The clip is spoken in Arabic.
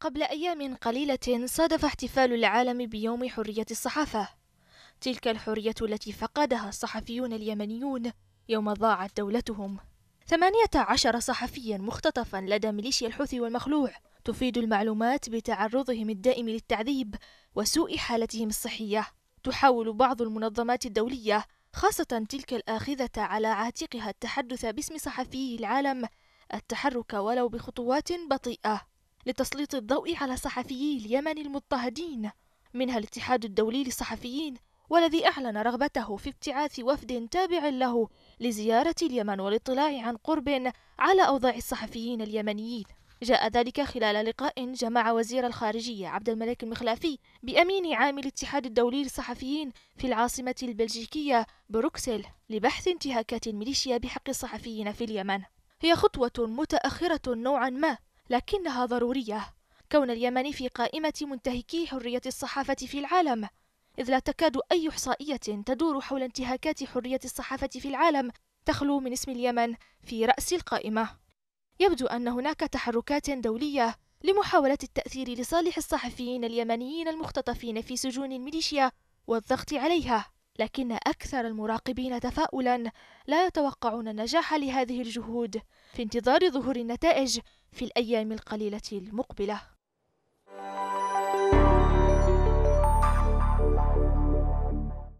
قبل أيام قليلة صادف احتفال العالم بيوم حرية الصحافة تلك الحرية التي فقدها الصحفيون اليمنيون يوم ضاعت دولتهم ثمانية عشر صحفيا مختطفا لدى ميليشيا الحوثي والمخلوع تفيد المعلومات بتعرضهم الدائم للتعذيب وسوء حالتهم الصحية تحاول بعض المنظمات الدولية خاصة تلك الآخذة على عاتقها التحدث باسم صحفي العالم التحرك ولو بخطوات بطيئة لتسليط الضوء على صحفيي اليمن المضطهدين منها الاتحاد الدولي للصحفيين والذي أعلن رغبته في ابتعاث وفد تابع له لزيارة اليمن والاطلاع عن قرب على أوضاع الصحفيين اليمنيين جاء ذلك خلال لقاء جمع وزير الخارجية عبد الملك المخلافي بأمين عام الاتحاد الدولي للصحفيين في العاصمة البلجيكية بروكسل لبحث انتهاكات الميليشيا بحق الصحفيين في اليمن هي خطوة متأخرة نوعا ما لكنها ضرورية كون اليمن في قائمة منتهكي حرية الصحافة في العالم إذ لا تكاد أي إحصائية تدور حول انتهاكات حرية الصحافة في العالم تخلو من اسم اليمن في رأس القائمة يبدو أن هناك تحركات دولية لمحاولة التأثير لصالح الصحفيين اليمنيين المختطفين في سجون الميليشيا والضغط عليها لكن أكثر المراقبين تفاؤلا لا يتوقعون النجاح لهذه الجهود في انتظار ظهور النتائج في الأيام القليلة المقبلة